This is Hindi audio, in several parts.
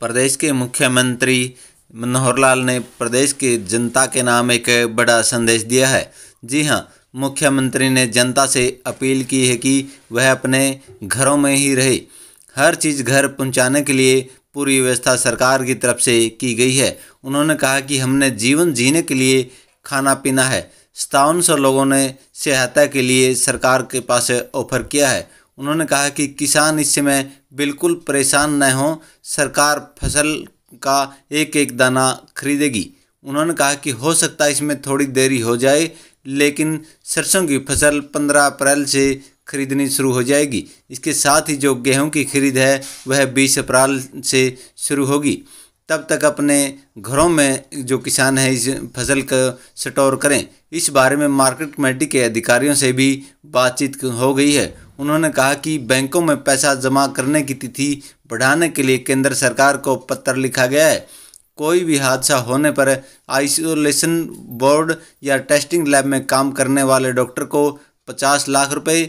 प्रदेश के मुख्यमंत्री मनोहर लाल ने प्रदेश की जनता के नाम एक बड़ा संदेश दिया है जी हाँ मुख्यमंत्री ने जनता से अपील की है कि वह अपने घरों में ही रहे हर चीज़ घर पहुंचाने के लिए पूरी व्यवस्था सरकार की तरफ से की गई है उन्होंने कहा कि हमने जीवन जीने के लिए खाना पीना है सतावन सौ लोगों ने सहायता के लिए सरकार के पास ऑफर किया है उन्होंने कहा कि किसान इस समय बिल्कुल परेशान न हों सरकार फसल का एक एक दाना खरीदेगी उन्होंने कहा कि हो सकता है इसमें थोड़ी देरी हो जाए लेकिन सरसों की फसल 15 अप्रैल से खरीदनी शुरू हो जाएगी इसके साथ ही जो गेहूं की खरीद है वह 20 अप्रैल से शुरू होगी तब तक अपने घरों में जो किसान है इस फसल का स्टोर करें इस बारे में मार्केट कमेटी के अधिकारियों से भी बातचीत हो गई है उन्होंने कहा कि बैंकों में पैसा जमा करने की तिथि बढ़ाने के लिए केंद्र सरकार को पत्र लिखा गया है कोई भी हादसा होने पर आइसोलेशन बोर्ड या टेस्टिंग लैब में काम करने वाले डॉक्टर को पचास लाख रुपए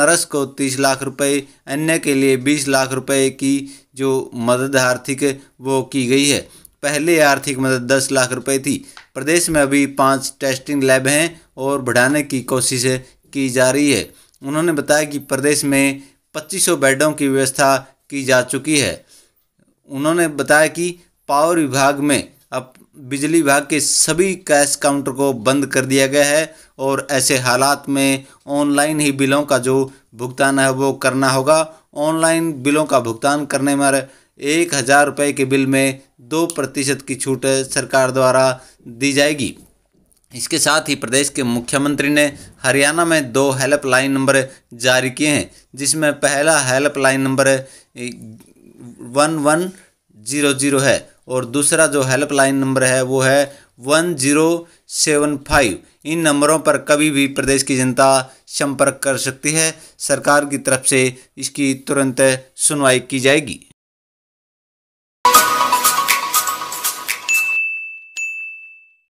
नर्स को तीस लाख रुपए अन्य के लिए बीस लाख रुपए की जो मदद आर्थिक वो की गई है पहले आर्थिक मदद दस लाख रुपए थी प्रदेश में अभी पाँच टेस्टिंग लैब हैं और बढ़ाने की कोशिश की जा रही है उन्होंने बताया कि प्रदेश में 2500 बेडों की व्यवस्था की जा चुकी है उन्होंने बताया कि पावर विभाग में अब बिजली विभाग के सभी कैश काउंटर को बंद कर दिया गया है और ऐसे हालात में ऑनलाइन ही बिलों का जो भुगतान है वो करना होगा ऑनलाइन बिलों का भुगतान करने में एक हज़ार रुपये के बिल में दो प्रतिशत की छूट सरकार द्वारा दी जाएगी इसके साथ ही प्रदेश के मुख्यमंत्री ने हरियाणा में दो हेल्पलाइन नंबर जारी किए हैं जिसमें पहला helpline number one one zero zero है और दूसरा जो हेल्पलाइन नंबर है वो है वन जीरो सेवन फाइव इन नंबरों पर कभी भी प्रदेश की जनता संपर्क कर सकती है सरकार की तरफ से इसकी तुरंत सुनवाई की जाएगी